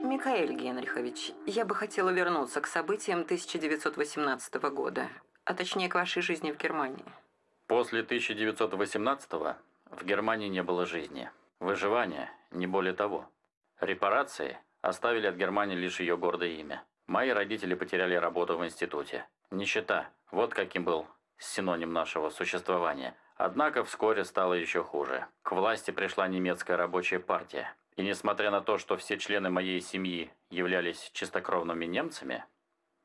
Михаил Генрихович, я бы хотела вернуться к событиям 1918 года, а точнее к вашей жизни в Германии. После 1918 в Германии не было жизни. Выживание, не более того. Репарации оставили от Германии лишь ее гордое имя. Мои родители потеряли работу в институте. Нищета, вот каким был синоним нашего существования. Однако вскоре стало еще хуже. К власти пришла немецкая рабочая партия. И несмотря на то, что все члены моей семьи являлись чистокровными немцами,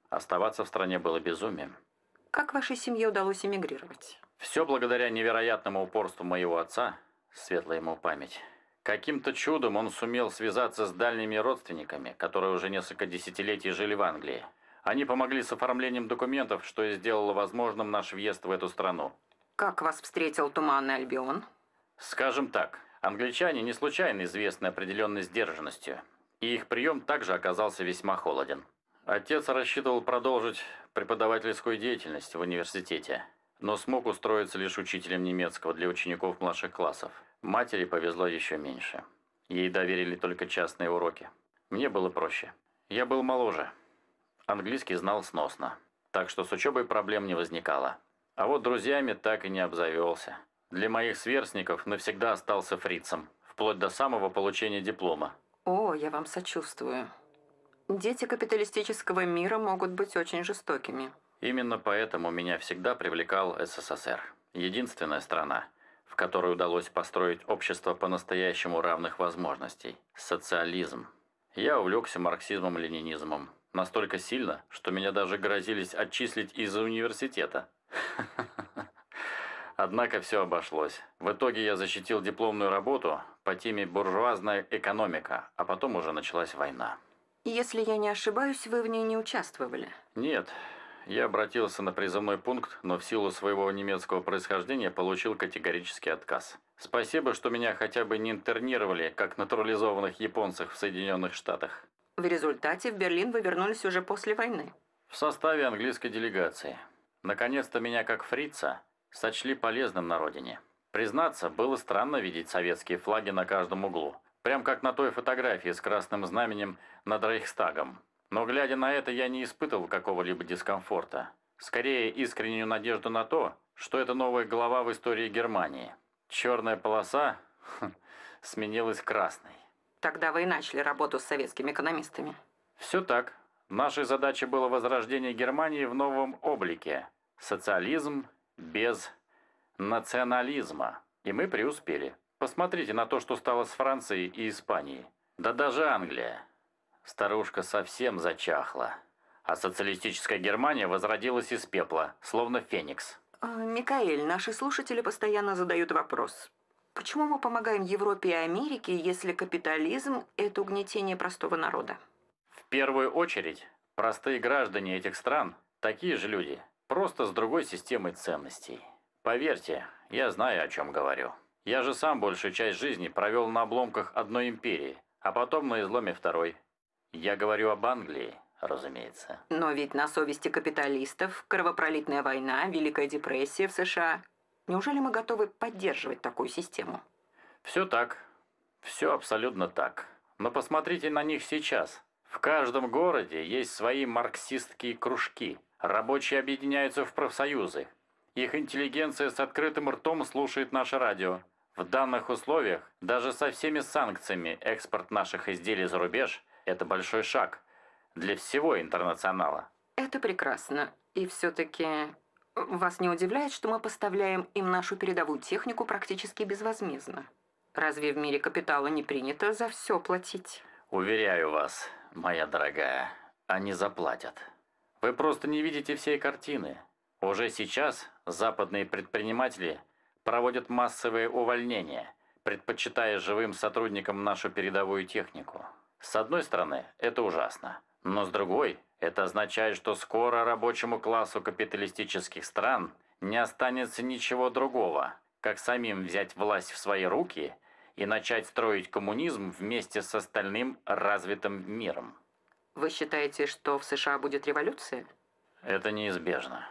оставаться в стране было безумием. Как вашей семье удалось эмигрировать? Все благодаря невероятному упорству моего отца, светлая ему память. Каким-то чудом он сумел связаться с дальними родственниками, которые уже несколько десятилетий жили в Англии. Они помогли с оформлением документов, что и сделало возможным наш въезд в эту страну. Как вас встретил Туманный Альбион? Скажем так, англичане не случайно известны определенной сдержанностью, и их прием также оказался весьма холоден. Отец рассчитывал продолжить преподавательскую деятельность в университете, но смог устроиться лишь учителем немецкого для учеников младших классов. Матери повезло еще меньше. Ей доверили только частные уроки. Мне было проще. Я был моложе. Английский знал сносно, так что с учебой проблем не возникало. А вот друзьями так и не обзавелся. Для моих сверстников навсегда остался фрицем, вплоть до самого получения диплома. О, я вам сочувствую. Дети капиталистического мира могут быть очень жестокими. Именно поэтому меня всегда привлекал СССР. Единственная страна, в которой удалось построить общество по-настоящему равных возможностей. Социализм. Я увлекся марксизмом-ленинизмом. Настолько сильно, что меня даже грозились отчислить из университета. Однако все обошлось. В итоге я защитил дипломную работу по теме «Буржуазная экономика», а потом уже началась война. Если я не ошибаюсь, вы в ней не участвовали? Нет. Я обратился на призывной пункт, но в силу своего немецкого происхождения получил категорический отказ. Спасибо, что меня хотя бы не интернировали, как натурализованных японцев в Соединенных Штатах. В результате в Берлин вы вернулись уже после войны. В составе английской делегации – Наконец-то меня, как фрица, сочли полезным на родине. Признаться, было странно видеть советские флаги на каждом углу. Прям как на той фотографии с красным знаменем над Рейхстагом. Но глядя на это, я не испытывал какого-либо дискомфорта. Скорее, искреннюю надежду на то, что это новая глава в истории Германии. Черная полоса хм, сменилась красной. Тогда вы и начали работу с советскими экономистами. Все так. Нашей задачей было возрождение Германии в новом облике. Социализм без национализма. И мы преуспели. Посмотрите на то, что стало с Францией и Испанией. Да даже Англия. Старушка совсем зачахла. А социалистическая Германия возродилась из пепла, словно феникс. А, Микаэль, наши слушатели постоянно задают вопрос. Почему мы помогаем Европе и Америке, если капитализм – это угнетение простого народа? первую очередь, простые граждане этих стран – такие же люди, просто с другой системой ценностей. Поверьте, я знаю, о чем говорю. Я же сам большую часть жизни провел на обломках одной империи, а потом на изломе второй. Я говорю об Англии, разумеется. Но ведь на совести капиталистов кровопролитная война, Великая депрессия в США. Неужели мы готовы поддерживать такую систему? Все так. Все абсолютно так. Но посмотрите на них сейчас. В каждом городе есть свои марксистские кружки. Рабочие объединяются в профсоюзы. Их интеллигенция с открытым ртом слушает наше радио. В данных условиях, даже со всеми санкциями, экспорт наших изделий за рубеж – это большой шаг для всего интернационала. Это прекрасно. И все-таки вас не удивляет, что мы поставляем им нашу передовую технику практически безвозмездно? Разве в мире капитала не принято за все платить? Уверяю вас, моя дорогая, они заплатят. Вы просто не видите всей картины. Уже сейчас западные предприниматели проводят массовые увольнения, предпочитая живым сотрудникам нашу передовую технику. С одной стороны, это ужасно. Но с другой, это означает, что скоро рабочему классу капиталистических стран не останется ничего другого, как самим взять власть в свои руки – и начать строить коммунизм вместе с остальным развитым миром. Вы считаете, что в США будет революция? Это неизбежно.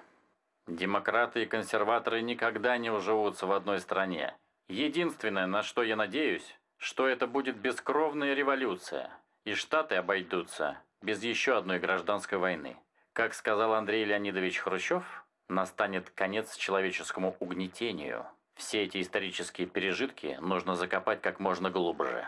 Демократы и консерваторы никогда не уживутся в одной стране. Единственное, на что я надеюсь, что это будет бескровная революция, и Штаты обойдутся без еще одной гражданской войны. Как сказал Андрей Леонидович Хрущев, настанет конец человеческому угнетению – все эти исторические пережитки нужно закопать как можно глубже.